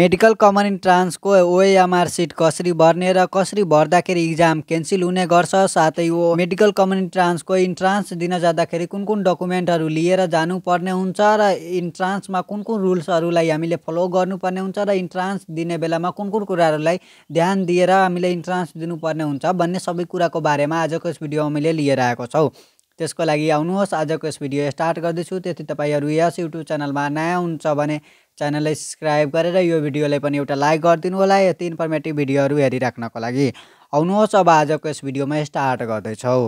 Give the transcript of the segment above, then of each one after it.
medical common इन्ट्रान्सको OMR sheet कसरी भर्ने र कसरी भर्दाखेरि इक्जाम क्यान्सिल हुने गर्छ साथै ओ मेडिकल कमन इन्ट्रान्सको इन्ट्रान्स दिन जाँदाखेरि कुन कुन डकुमेन्टहरू लिएर जानुपर्ने हुन्छ र इन्ट्रान्समा कुन कुन रुल्सहरूलाई हामीले फलो गर्नुपर्ने हुन्छ र इन्ट्रान्स दिने बेलामा कुन कुन कुराहरूलाई ध्यान दिएर हामीले इन्ट्रान्स दिनुपर्ने हुन्छ भन्ने सबै कुराको बारेमा आजको यस भिडियो हामीले लिएर आएको छौँ त्यसको लागि आउनुहोस् आजको यस भिडियो स्टार्ट गर्दैछु त्यति तपाईँहरू यस युट्युब च्यानलमा नयाँ हुन्छ भने च्यानललाई सब्सक्राइब गरेर यो भिडियोलाई पनि एउटा लाइक गरिदिनु होला यति इन्फर्मेटिभ भिडियोहरू हेरिराख्नको लागि आउनुहोस् अब आजको यस भिडियोमा स्टार्ट गर्दैछौँ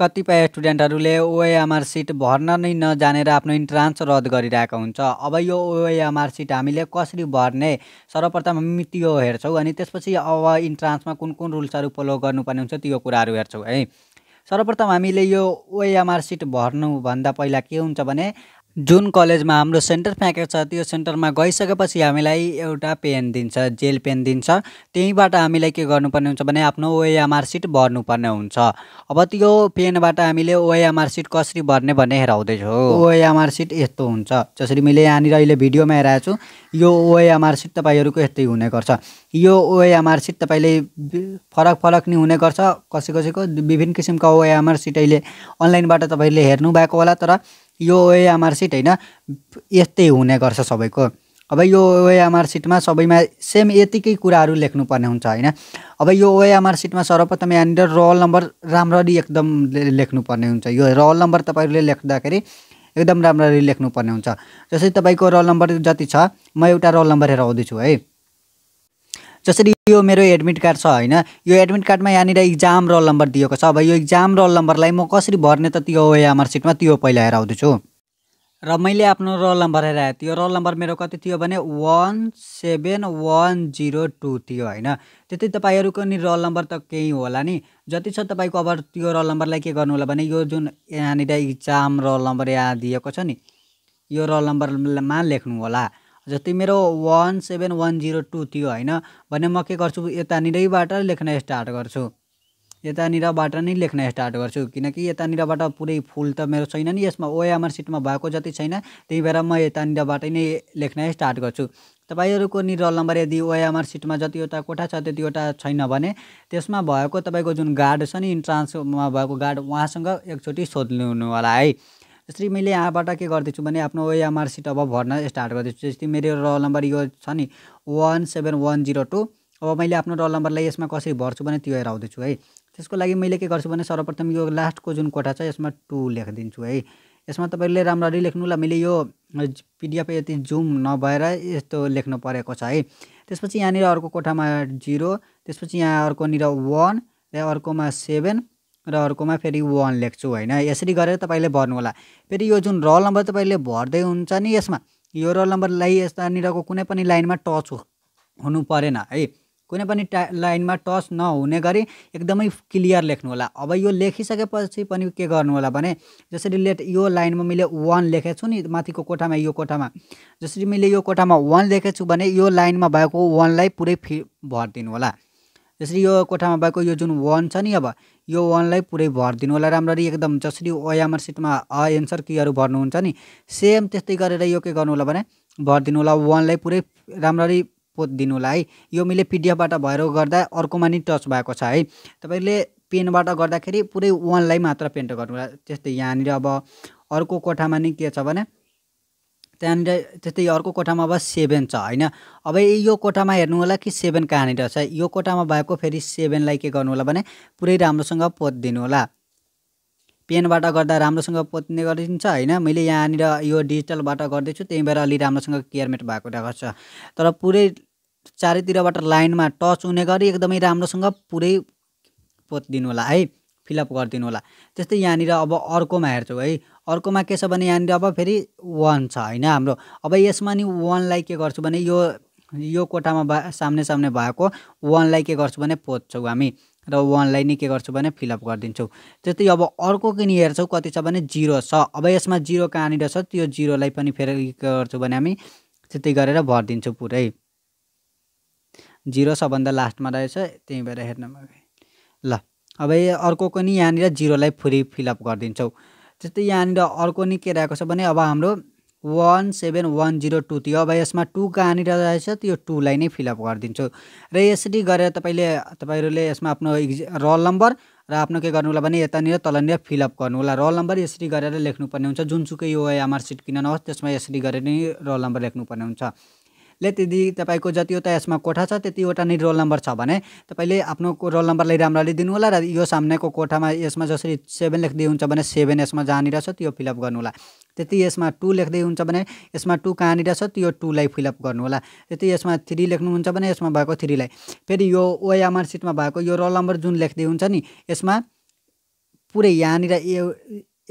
कतिपय स्टुडेन्टहरूले ओएमआर सिट भर्न नै नजानेर आफ्नो इन्ट्रान्स रद्द गरिरहेको हुन्छ अब यो ओएमआर सिट हामीले कसरी भर्ने सर्वप्रथम हामी त्यो हेर्छौँ अनि त्यसपछि अब इन्ट्रान्समा कुन कुन रुल्सहरू फलो गर्नुपर्ने हुन्छ त्यो कुराहरू हेर्छौँ है सर्वप्रथम हामीले यो ओएमआर सिट भर्नुभन्दा पहिला के हुन्छ भने जुन कलेजमा हाम्रो सेन्टर फ्याँकेको छ त्यो सेन्टरमा गइसकेपछि हामीलाई एउटा पेन दिन्छ जेल पेन दिन्छ त्यहीँबाट हामीलाई के गर्नुपर्ने हुन्छ भने आफ्नो ओएमआर सिट भर्नुपर्ने हुन्छ अब त्यो पेनबाट हामीले ओएमआर सिट कसरी भर्ने भन्ने हेराउँदैछौँ ओएमआर सिट यस्तो हुन्छ जसरी मैले यहाँनिर अहिले भिडियोमा हेराएको छु यो ओएमआर सिट तपाईँहरूको यस्तै हुने गर्छ यो ओएमआर सिट तपाईँले फरक फरक नै हुने गर्छ कसै कसैको विभिन्न किसिमका ओएमआर सिट अहिले अनलाइनबाट तपाईँले हेर्नु भएको होला तर यो ओएआमआर सिट होइन यस्तै हुने गर्छ सबैको अब यो ओएआमआर सिटमा सबैमा सेम यतिकै कुराहरू लेख्नुपर्ने हुन्छ होइन अब यो ओएआमआर सिटमा सर्वप्रथम यहाँनिर रोल नम्बर राम्ररी एकदम लेख्नुपर्ने हुन्छ यो रोल नम्बर तपाईँहरूले लेख्दाखेरि एकदम राम्ररी लेख्नुपर्ने हुन्छ जस्तै तपाईँको रोल नम्बर जति छ म एउटा रोल नम्बर हेराउँदैछु आउँदैछु है जसरी यो मेरो एडमिट कार्ड छ होइन यो एडमिट कार्डमा यहाँनिर इक्जाम रोल नम्बर दिएको छ अब यो इक्जाम रोल नम्बरलाई म कसरी भर्ने त त्यो एमआर सिटमा त्यो पहिला हेर आउँदैछु र मैले आफ्नो रोल नम्बर हेर आएँ त्यो रोल नम्बर मेरो कति थियो भने one seven one zero two थियो होइन त्यति तपाईँहरूको नि रोल नम्बर त केही होला नि जति छ तपाईँको अब त्यो रोल नम्बरलाई के गर्नु होला भने यो जुन यहाँनिर इक्जाम रोल नम्बर यहाँ दिएको छ नि यो रोल नम्बरमा लेख्नु होला जति मेरो one seven one zero two थियो होइन भने म के गर्छु यतानिरैबाट लेख्न स्टार्ट गर्छु यतानिरबाट नै लेख्न स्टार्ट गर्छु किनकि यतानिरबाट पुरै फुल त मेरो छैन नि यसमा ओएमआर सिटमा भएको जति छैन त्यही भएर म यतानिरबाटै नै लेख्न स्टार्ट गर्छु तपाईँहरूको नि रोल नम्बर यदि ओएमआर सिटमा जतिवटा कोठा छ त्यतिवटा छैन भने त्यसमा भएको तपाईँको जुन गार्ड छ नि इन्ट्रान्समा भएको गार्ड उहाँसँग एकचोटि सोध्नु होला है जस्तै मैले यहाँबाट के गर्दैछु भने आफ्नो ओएमआर सिट अब भर्न स्टार्ट गर्दैछु जस्तै मेरो रोल नम्बर यो छ नि one seven one zero two अब मैले आफ्नो रोल नम्बरलाई यसमा कसरी भर्छु भने त्यो हेराउँदैछु है त्यसको लागि मैले के गर्छु भने सर्वप्रथम यो लास्टको जुन कोठा छ यसमा टू लेखिदिन्छु है यसमा तपाईँले राम्ररी लेख्नुलाई मैले यो पिडिएफ यति जुम नभएर यस्तो लेख्नु परेको छ है त्यसपछि यहाँनिर अर्को कोठामा जिरो त्यसपछि यहाँ अर्कोनिर वान र अर्कोमा सेभेन र अर्कोमा फेरि वान लेख्छु होइन यसरी गरेर तपाईँले भर्नु होला फेरि यो जुन रल नम्बर तपाईँले भर्दै हुन्छ नि यसमा यो रल नम्बरलाई यतानिरको कुनै पनि लाइनमा टच हुनु परेन है कुनै पनि टा लाइनमा टच नहुने गरी एकदमै क्लियर लेख्नु होला अब यो लेखिसकेपछि पनि के गर्नु होला भने जसरी लेट यो लाइनमा मैले वान लेखेको छु नि माथिको कोठामा यो कोठामा जसरी मैले यो कोठामा वान लेखेको छु भने यो लाइनमा भएको वानलाई पुरै फि भरिदिनु होला जसरी यो कोठामा भएको यो जुन वान छ नि अब यो वानलाई पुरै भरिदिनु होला राम्ररी एकदम जसरी ओयामर सिटमा अ एन्सर केहरू भर्नुहुन्छ नि सेम त्यस्तै गरेर यो के गर्नु होला भने भरिदिनु होला वानलाई पुरै राम्ररी पोतिदिनु होला है यो मैले पिडिएफबाट भएर गर्दा अर्कोमा नि टच भएको छ है तपाईँले पेनबाट गर्दाखेरि पुरै वानलाई मात्र पेन्ट गर्नु होला त्यस्तै यहाँनिर अब अर्को कोठामा नि के छ भने त्यहाँनिर त्यस्तै अर्को कोठामा अब सेभेन छ होइन अब यो कोठामा हेर्नु होला कि सेभेन कहाँनिर छ यो कोठामा भएको फेरि सेभेनलाई के गर्नु होला भने पुरै राम्रोसँग पोतिदिनु होला पेनबाट गर्दा राम्रोसँग पोत्ने गरिन्छ होइन मैले यहाँनिर यो डिजिटलबाट गर्दैछु त्यही भएर अलि राम्रोसँग केयरमेट भएको गर्छ तर पुरै चारैतिरबाट लाइनमा टच हुने गरी एकदमै राम्रोसँग पुरै पोतिदिनु होला है फिलअप गरिदिनु होला त्यस्तै यहाँनिर अब अर्कोमा हेर्छौँ है अर्कोमा के छ भने यहाँनिर अब फेरि वान छ होइन हाम्रो अब यसमा नि वानलाई के गर्छु भने यो यो कोठामा भा सामने सामने भएको वानलाई के गर्छु भने पोज्छौँ हामी र वानलाई नि के गर्छु भने फिलअप गरिदिन्छौँ त्यस्तै अब अर्को पनि हेर्छौँ कति छ भने जिरो छ अब यसमा जिरो कहाँनिर छ त्यो जिरोलाई पनि फेरि के गर्छु भने हामी त्यति गरेर भरिदिन्छौँ पुरै जिरो सबभन्दा लास्टमा रहेछ त्यही भएर हेर्नमा ल अब अर्को पनि यहाँनिर जिरोलाई फुरी फिलअप गरिदिन्छौँ त्यस्तै यहाँनिर अर्को नि के रहेको छ भने अब हाम्रो one seven one zero two थियो अब यसमा टू कहाँनिर रहेछ त्यो टूलाई नै फिलअप गरिदिन्छु र यसरी गरेर तपाईँले तपाईँहरूले यसमा आफ्नो इक्ज रोल नम्बर र आफ्नो के गर्नु होला भने यतानिर तलनिर फिलअप गर्नु होला रोल नम्बर यसरी गरेर लेख्नुपर्ने हुन्छ जुनसुकै यो एमआर सिट किन नहोस् त्यसमा यसरी गरेर नै रोल नम्बर लेख्नुपर्ने हुन्छ ले त्यदि तपाईँको जतिवटा यसमा कोठा छ त्यतिवटा नै रोल नम्बर छ भने तपाईँले आफ्नो रोल नम्बरलाई राम्ररी दिनु होला र यो सामनेको कोठामा यसमा जसरी सेभेन लेख्दै हुन्छ भने सेभेन यसमा जहाँनिर छ त्यो फिलअप गर्नु होला त्यति यसमा टू लेख्दै हुन्छ भने यसमा टू कहाँनिर छ त्यो टूलाई फिलअप गर्नु होला त्यति यसमा थ्री लेख्नुहुन्छ भने यसमा भएको थ्रीलाई फेरि यो ओएमआर सिटमा भएको यो रोल नम्बर जुन लेख्दै हुन्छ नि यसमा पुरै यहाँनिर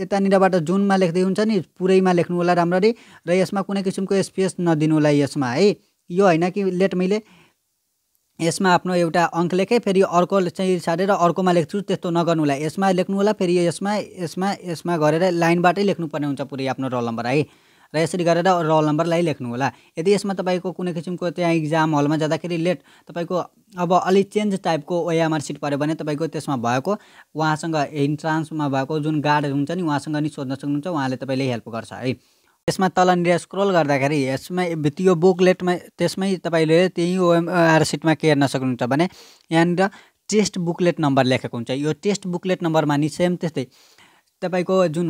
यतानिरबाट जुनमा लेख्दै हुन्छ नि पुरैमा लेख्नु होला राम्ररी र यसमा कुनै किसिमको स्पेस नदिनु होला यसमा है यो होइन कि लेट मैले यसमा आफ्नो एउटा अङ्क लेखेँ फेरि अर्को चाहिँ सारेर अर्कोमा लेख्छु त्यस्तो नगर्नु होला यसमा लेख्नु होला फेरि यसमा यसमा यसमा गरेर लाइनबाटै लेख्नुपर्ने हुन्छ पुरै आफ्नो रोल नम्बर है र यसरी गरेर रोल नम्बरलाई लेख्नु होला यदि यसमा तपाईँको कुनै किसिमको त्यहाँ इक्जाम हलमा जाँदाखेरि लेट तपाईँको अब अलिक चेन्ज टाइपको ओएमआर सिट पऱ्यो भने तपाईँको त्यसमा भएको उहाँसँग इन्ट्रान्समा भएको जुन गार्ड हुन्छ नि उहाँसँग नि सोध्न सक्नुहुन्छ उहाँले तपाईँले हेल्प गर्छ है त्यसमा तलनिर स्क्रोल गर्दाखेरि यसमा त्यो बुकलेटमा त्यसमै तपाईँले त्यही ओएमआर सिटमा के हेर्न सक्नुहुन्छ भने यहाँनिर टेस्ट बुकलेट नम्बर लेखेको हुन्छ यो टेस्ट बुकलेट नम्बरमा नि सेम त्यस्तै तपाईँको जुन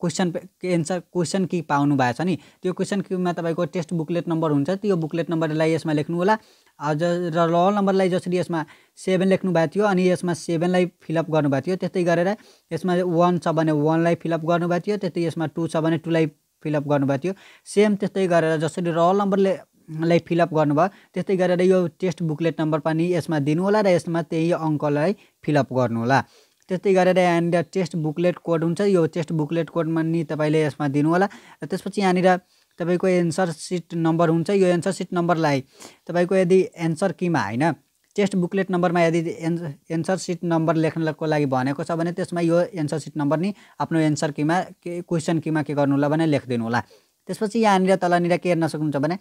क्वेसन एन्सर क्वेसन कि पाउनु भएको छ नि त्यो क्वेसन किमा तपाईँको टेस्ट बुकलेट नम्बर हुन्छ त्यो बुकलेट नम्बरलाई यसमा लेख्नु होला ज र रोल नम्बरलाई जसरी यसमा सेभेन लेख्नु भएको थियो अनि यसमा सेभेनलाई फिलअप गर्नुभएको थियो त्यस्तै गरेर यसमा वान छ भने वानलाई फिलअप गर्नुभएको थियो त्यस्तै यसमा टू छ भने टूलाई फिलअप गर्नुभएको थियो सेम त्यस्तै गरेर जसरी रोल नम्बरले लाई फिलअप गर्नुभयो त्यस्तै गरेर यो टेस्ट बुकलेट नम्बर पनि यसमा दिनु होला र यसमा त्यही अङ्कलाई फिलअप गर्नुहोला त्यस्तै गरेर यहाँनिर टेस्ट बुकलेट कोड हुन्छ यो टेस्ट बुकलेट कोडमा नि तपाईँले यसमा दिनुहोला र त्यसपछि यहाँनिर तपाईँको एन्सर सिट नम्बर हुन्छ यो एन्सर सिट नम्बरलाई तपाईँको यदि एन्सर किमा होइन टेस्ट बुकलेट नम्बरमा यदि एन्स एन्सर सिट नम्बर लेख्नको लागि भनेको छ भने त्यसमा यो एन्सर सिट नम्बर नि आफ्नो एन्सर किमा के क्वेसन किमा के गर्नु होला भने लेखिदिनु होला त्यसपछि यहाँनिर तलनिर के हेर्न सक्नुहुन्छ भने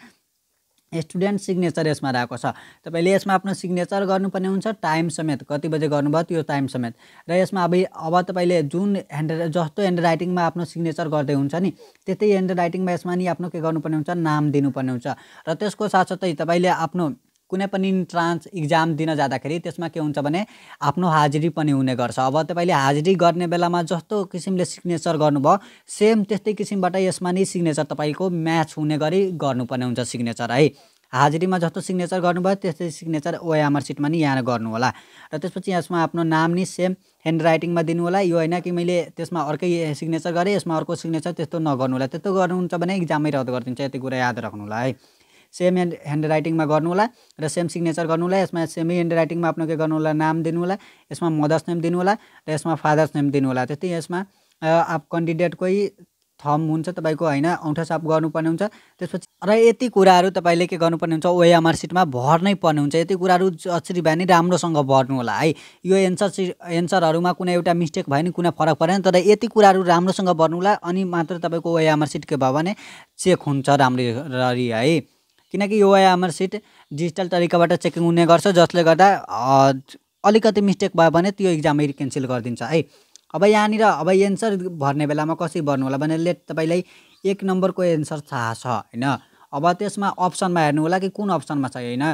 स्टुडेन्ट सिग्नेचर यसमा रहेको छ तपाईँले यसमा आफ्नो सिग्नेचर गर्नुपर्ने हुन्छ टाइम समेत कति बजे गर्नुभयो त्यो टाइम समेत र यसमा अब अब तपाईँले जुन ह्यान्ड जस्तो ह्यान्ड राइटिङमा आफ्नो सिग्नेचर गर्दै हुन्छ नि त्यतै ह्यान्ड राइटिङमा यसमा नि आफ्नो के गर्नुपर्ने हुन्छ नाम दिनुपर्ने हुन्छ र त्यसको साथसाथै तपाईँले आफ्नो कुनै पनि इन्ट्रान्स इक्जाम दिन जाँदाखेरि त्यसमा के हुन्छ भने आफ्नो हाजिरी पनि हुने गर्छ अब तपाईँले हाजिरी गर्ने बेलामा जस्तो किसिमले सिग्नेचर गर्नुभयो सेम त्यस्तै किसिमबाट यसमा नै सिग्नेचर तपाईँको म्याच हुने गरी गर्नुपर्ने हुन्छ सिग्नेचर है हाजिरीमा जस्तो सिग्नेचर गर्नुभयो त्यस्तै सिग्नेचर ओएमआर सिटमा नि यहाँ गर्नु होला र त्यसपछि यसमा आफ्नो नाम नि सेम ह्यान्ड राइटिङमा दिनु होला यो होइन कि मैले त्यसमा अर्कै सिग्नेचर गरेँ यसमा अर्को सिग्नेचर त्यस्तो नगर्नु होला त्यस्तो गर्नुहुन्छ भने इक्जामै रद्द गरिदिन्छ यति कुरा याद राख्नु होला है सेम ह्यान्ड राइटिङमा गर्नु होला र सेम सिग्नेचर गर्नु होला यसमा सेमी ह्यान्ड राइटिङमा आफ्नो के गर्नु होला नाम दिनु होला यसमा मदर्स नेम दिनु होला र यसमा फादर्स नेम दिनु होला त्यस्तै यसमा आप कन्डिडेटकै थम हुन्छ तपाईँको होइन औँठा साप गर्नुपर्ने हुन्छ त्यसपछि र यति कुराहरू तपाईँले के गर्नुपर्ने हुन्छ ओएमआर सिटमा भर्नै पर्ने हुन्छ यति कुराहरू जसरी भए नि राम्रोसँग भर्नु होला है यो एन्सर सि एन्सरहरूमा कुनै एउटा मिस्टेक भयो नि कुनै फरक परेन तर यति कुराहरू राम्रोसँग भर्नु होला अनि मात्र तपाईँको ओएमआर सिट के भयो भने चेक हुन्छ राम्ररी है किनकि यो आइआमआर सिट डिजिटल तरिकाबाट चेकिङ हुने गर्छ जसले गर्दा अलिकति मिस्टेक भयो भने त्यो इक्जामै क्यान्सल गरिदिन्छ है अब यहाँनिर अब एन्सर भर्ने बेलामा कसरी भर्नु होला भने लेट तपाईँलाई एक नम्बरको एन्सर थाहा छ होइन अब त्यसमा अप्सनमा हेर्नु होला कि कुन अप्सनमा छ होइन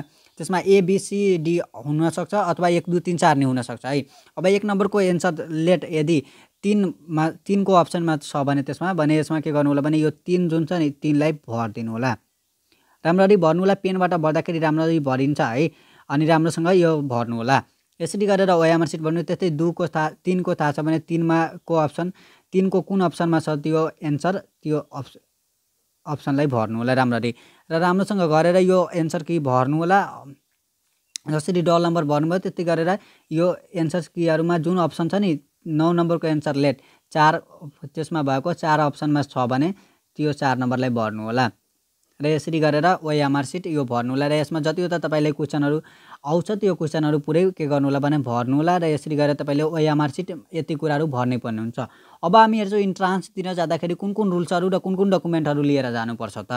त्यसमा एबिसिडी हुनसक्छ अथवा एक दुई तिन चार नै हुनसक्छ है अब एक नम्बरको एन्सर लेट यदि तिनमा तिनको अप्सनमा छ भने त्यसमा भने यसमा के गर्नु होला भने यो तिन जुन छ नि तिनलाई भरिदिनु होला राम्ररी भर्नु होला पेनबाट भर्दाखेरि राम्ररी भरिन्छ है अनि राम्रोसँग यो भर्नु होला यसरी गरेर ओयामर सिट भन्नु त्यस्तै दुईको थाहा तिनको थाहा छ भने तिनमा को अप्सन तिनको कुन अप्सनमा छ त्यो एन्सर त्यो अप्स अप्सनलाई भर्नु होला राम्ररी र राम्रोसँग गरेर यो एन्सर कि होला जसरी डल नम्बर भर्नुभयो त्यति गरेर यो एन्सर किहरूमा जुन अप्सन छ नि नौ नम्बरको एन्सर लेट चार त्यसमा भएको चार अप्सनमा छ भने त्यो चार नम्बरलाई भर्नु होला र यसरी गरेर ओएमआर सिट यो भर्नुहोला र यसमा जतिवटा तपाईँले क्वेसनहरू आउँछ त्यो क्वेसनहरू पुरै के गर्नुहोला भने भर्नुहोला र यसरी गरेर तपाईँले ओएमआर सिट यति कुराहरू भर्नै पर्ने हुन्छ अब हामी हेर्छौँ इन्ट्रान्सतिर जाँदाखेरि कुन कुन रुल्सहरू र कुन कुन डकुमेन्टहरू लिएर जानुपर्छ त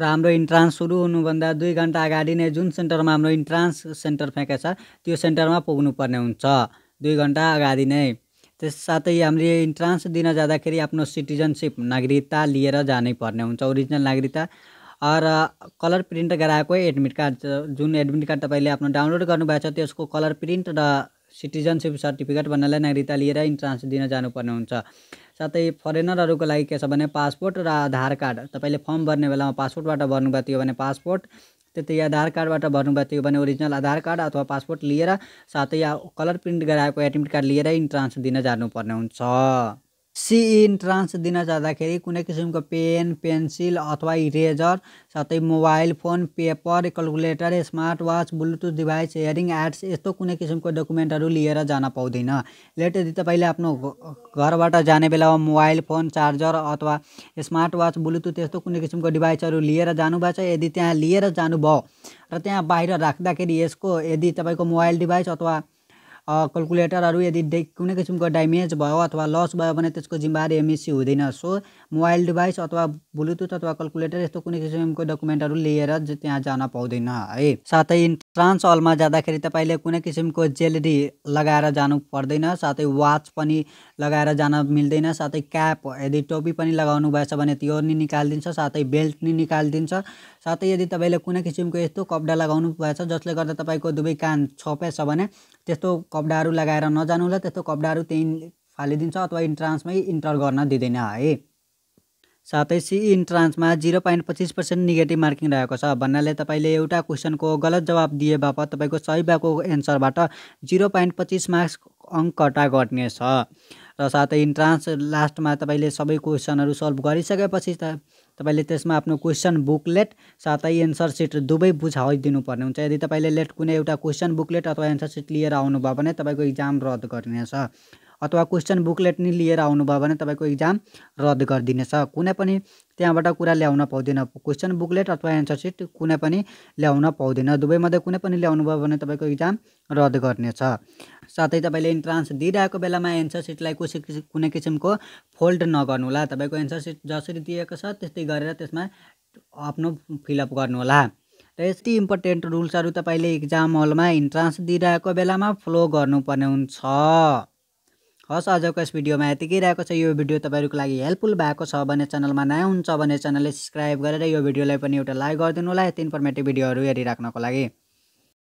र हाम्रो इन्ट्रान्स सुरु हुनुभन्दा दुई घन्टा अगाडि नै जुन सेन्टरमा हाम्रो इन्ट्रान्स सेन्टर फ्याँकेको छ त्यो सेन्टरमा पुग्नुपर्ने हुन्छ दुई घन्टा अगाडि नै त्यस साथै हामीले इन्ट्रान्स दिन जाँदाखेरि आफ्नो सिटिजनसिप नागरिकता लिएर जानै पर्ने हुन्छ ओरिजिनल नागरिकता र कलर प्रिन्ट गराएको एडमिट कार्ड जुन एडमिट कार्ड तपाईँले आफ्नो डाउनलोड गर्नुभएको छ त्यसको कलर प्रिन्ट र सिटिजनसिप सर्टिफिकेट भन्नाले नागरिकता लिएर इन्ट्रान्स दिन जानुपर्ने हुन्छ साथै फरेनरहरूको लागि के छ भने पासपोर्ट र आधार कार्ड तपाईँले फर्म भर्ने बेलामा पासपोर्टबाट भर्नुभएको थियो भने पासपोर्ट त्यति आधार कार्डबाट भर्नुभएको थियो भने ओरिजिनल आधार कार्ड अथवा पासपोर्ट लिएर साथै कलर प्रिन्ट गराएको एडमिट कार्ड लिएर इन्ट्रान्स दिन जानुपर्ने हुन्छ सी इन्ट्रान्स दिन जाँदाखेरि कुनै किसिमको पेन पेन्सिल अथवा इरेजर साथै mobile phone paper calculator smart watch bluetooth device hearing aids यस्तो कुनै किसिमको डकुमेन्टहरू लिएर जान पाउँदैन लेट यदि तपाईँले आफ्नो घरबाट जाने बेलामा मोबाइल फोन चार्जर अथवा स्मार्ट वाच ब्लुटुथ यस्तो कुनै किसिमको डिभाइसहरू लिएर जानुभएको छ यदि त्यहाँ लिएर जानुभयो र त्यहाँ बाहिर राख्दाखेरि यसको यदि तपाईँको मोबाइल डिभाइस अथवा क्यालकुलेटरहरू यदि डे कुनै किसिमको ड्यामेज भयो अथवा लस भयो भने त्यसको जिम्मेवारी एमएससी हुँदैन सो मोबाइल डिभाइस अथवा ब्लुटुथ अथवा क्यालकुलेटर यस्तो कुनै किसिमको डकुमेन्टहरू लिएर त्यहाँ जान पाउँदैन है साथै ट्रान्स हलमा जाँदाखेरि तपाईँले कुनै किसिमको जेलडी लगाएर जानु पर्दैन साथै वाच पनि लगाएर जान मिल्दैन साथै क्याप यदि टोपी पनि लगाउनु भएछ भने त्यो नि निकालिदिन्छ साथै बेल्ट नि निकालिदिन्छ साथै यदि तपाईँले कुनै किसिमको यस्तो कपडा लगाउनु भएछ जसले गर्दा तपाईँको दुवै कान छोपेछ भने त्यस्तो कपडाहरू लगाएर नजानुलाई त्यस्तो कपडाहरू त्यहीँ फालिदिन्छ अथवा इन्ट्रान्समै इन्टर गर्न दिँदैन है साथै सी इन्ट्रान्समा जिरो पोइन्ट पच्चिस पर्सेन्ट निगेटिभ मार्किङ रहेको छ भन्नाले तपाईँले एउटा क्वेसनको गलत जवाब दिए बापत तपाईँको सही भएको एन्सरबाट जिरो पोइन्ट पच्चिस मार्क्स अङ्क कटा घट्नेछ र साथै इन्ट्रान्स लास्टमा तपाईँले सबै क्वेसनहरू सल्भ गरिसकेपछि त तपाईँले त्यसमा आफ्नो क्वेसन बुकलेट साथै एन्सर सिट दुवै बुझाइदिनुपर्ने हुन्छ यदि तपाईँले लेट कुनै एउटा क्वेसन बुकलेट अथवा एन्सर सिट लिएर आउनुभयो भने तपाईँको इक्जाम रद्द गरिनेछ अथवा क्वेसन बुकलेट नै लिएर आउनुभयो भने तपाईँको इक्जाम रद्द गरिदिनेछ कुनै पनि त्यहाँबाट कुरा ल्याउन पाउँदैन क्वेसन बुकलेट अथवा एन्सर सिट कुनै पनि ल्याउन पाउँदैन दुवैमध्ये कुनै पनि ल्याउनु भयो भने तपाईँको इक्जाम रद्द गर्नेछ साथै तपाईँले इन्ट्रान्स दिइरहेको बेलामा एन्सर सिटलाई कुनै कुनै किसिमको फोल्ड नगर्नुहोला तपाईँको एन्सर सिट जसरी दिएको छ त्यस्तै गरेर त्यसमा आफ्नो फिलअप गर्नुहोला र यति इम्पोर्टेन्ट रुल्सहरू तपाईँले इक्जाम हलमा इन्ट्रान्स दिइरहेको बेलामा फलो गर्नुपर्ने हुन्छ हस् आजको यस भिडियोमा यतिकै रहेको छ यो भिडियो तपाईँहरूको लागि हेल्पफुल भएको छ भने च्यानलमा नयाँ हुन्छ भने च्यानलले सब्सक्राइब गरेर यो भिडियोलाई पनि एउटा लाइक गरिदिनु होला यति इन्फर्मेटिभ भिडियोहरू हेरिराख्नको लागि